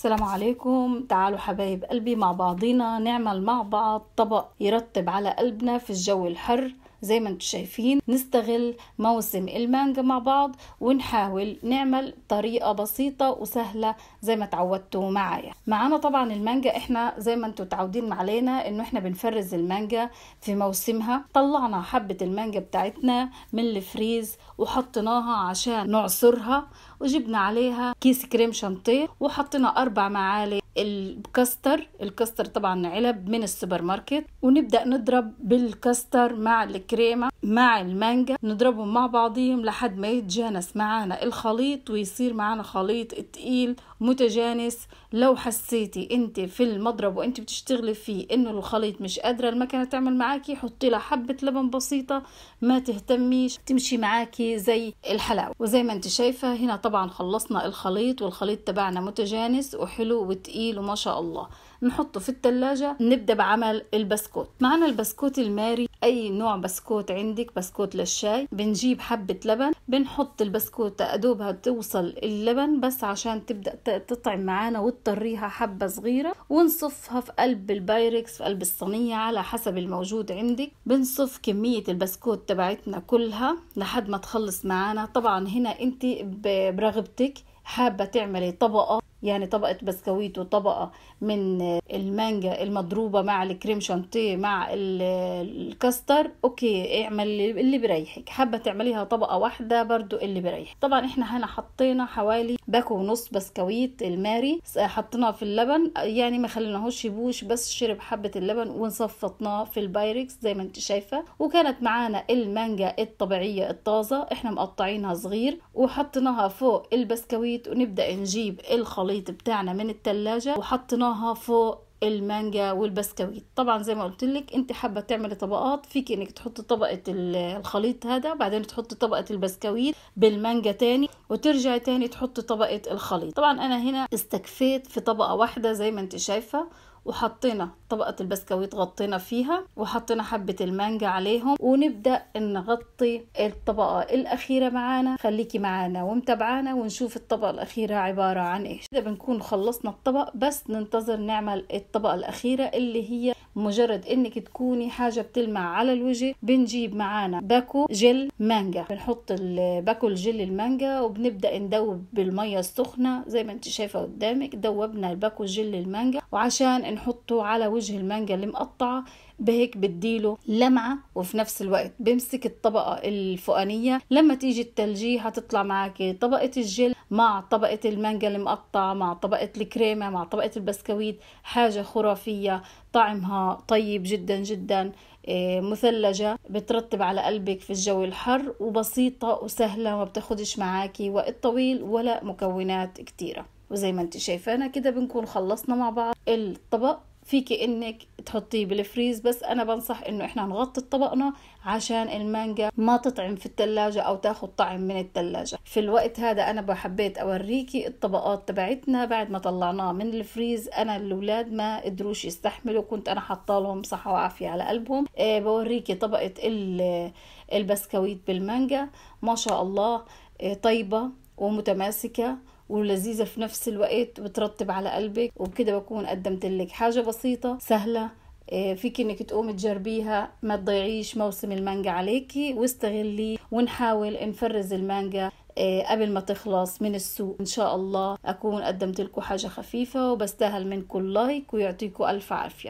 السلام عليكم تعالوا حبايب قلبي مع بعضينا نعمل مع بعض طبق يرطب على قلبنا في الجو الحر زي ما انتم شايفين نستغل موسم المانجا مع بعض ونحاول نعمل طريقة بسيطة وسهلة زي ما تعودتوا معايا معانا طبعا المانجا احنا زي ما انتم تعودين علينا انه احنا بنفرز المانجا في موسمها طلعنا حبة المانجا بتاعتنا من الفريز وحطيناها عشان نعصرها وجبنا عليها كيس كريم شانتيه وحطينا أربع معالق الكاستر الكاستر طبعا علب من السوبر ماركت ونبدأ نضرب بالكاستر مع الكريمة مع المانجا نضربهم مع بعضهم لحد ما يتجانس معانا الخليط ويصير معانا خليط تقيل متجانس لو حسيتي انت في المضرب وانت بتشتغلي فيه انه الخليط مش قادرة المكنة تعمل معاكي حطي لها حبة لبن بسيطة ما تهتميش تمشي معاكي زي الحلاوة وزي ما انت شايفة هنا طبعا طبعا خلصنا الخليط والخليط تبعنا متجانس وحلو وتقيل وما شاء الله نحطه في التلاجة نبدأ بعمل البسكوت معنا البسكوت الماري اي نوع بسكوت عندك بسكوت للشاي بنجيب حبة لبن بنحط البسكوت ادوبها توصل اللبن بس عشان تبدأ تطعم معانا وتطريها حبة صغيرة ونصفها في قلب البايركس في قلب الصينية على حسب الموجود عندك بنصف كمية البسكوت تبعتنا كلها لحد ما تخلص معانا طبعا هنا انت برغبتك حابة تعملي طبقة يعني طبقة بسكويت وطبقة من المانجا المضروبة مع الكريم شانتيه مع الكاستر اوكي اعمل اللي بريحك حابة تعمليها طبقة واحدة برضو اللي بريحك طبعا احنا هنا حطينا حوالي باكو ونص بسكويت الماري حطيناه في اللبن يعني ما خليناهوش يبوش بس شرب حبة اللبن ونصفطناه في البايركس زي ما انت شايفة وكانت معانا المانجا الطبيعية الطازة احنا مقطعينها صغير وحطيناها فوق البسكويت ونبدأ نجيب الخليط الخليط بتاعنا من التلاجة وحطيناها فوق المانجا والبسكويت طبعا زي ما قلت لك انت حابه تعملي طبقات فيك انك تحطي طبقه الخليط هذا بعدين تحطي طبقه البسكويت بالمانجا تاني وترجعي تاني تحطي طبقه الخليط طبعا انا هنا استكفيت في طبقه واحده زي ما انت شايفه وحطينا طبقة البسكويت غطينا فيها وحطينا حبة المانجا عليهم ونبدأ نغطي الطبقة الأخيرة معانا خليكي معانا ومتابعانا ونشوف الطبقة الأخيرة عبارة عن إيش كده بنكون خلصنا الطبق بس ننتظر نعمل الطبقة الأخيرة اللي هي مجرد انك تكوني حاجه بتلمع على الوجه بنجيب معانا باكو جل مانجا بنحط باكو الجل المانجا وبنبدا ندوب بالميه السخنه زي ما انت شايفه قدامك دوبنا الباكو جل المانجا وعشان نحطه على وجه المانجا المقطعة بهيك بديله لمعة وفي نفس الوقت بمسك الطبقة الفوقانية لما تيجي التلجية هتطلع معك طبقة الجل مع طبقة المانجا المقطعة مع طبقة الكريمة مع طبقة البسكويت حاجة خرافية طعمها طيب جدا جدا آه، مثلجة بترتب على قلبك في الجو الحر وبسيطة وسهلة ما بتاخدش معاكي وقت طويل ولا مكونات كتيرة وزي ما انت شايفانا كده بنكون خلصنا مع بعض الطبق فيكي انك تحطيه بالفريز بس انا بنصح انه احنا نغطي طبقنا عشان المانجا ما تطعم في التلاجة او تاخد طعم من التلاجة في الوقت هذا انا بحبيت اوريكي الطبقات تبعتنا بعد ما طلعناه من الفريز انا الاولاد ما قدروش يستحملوا كنت انا حاطه لهم صحة وعافية على قلبهم إيه بوريكي طبقة البسكويت بالمانجا ما شاء الله إيه، طيبة ومتماسكة ولذيذة في نفس الوقت بترطب على قلبك وبكده بكون قدمت لك حاجة بسيطة سهلة إيه، فيك انك تقومي تجربيها ما تضيعيش موسم المانجا عليكي واستغليه ونحاول نفرز المانجا إيه، قبل ما تخلص من السوق ان شاء الله اكون قدمت لكم حاجه خفيفه وبستاهل منكم لايك ويعطيكم الف عافيه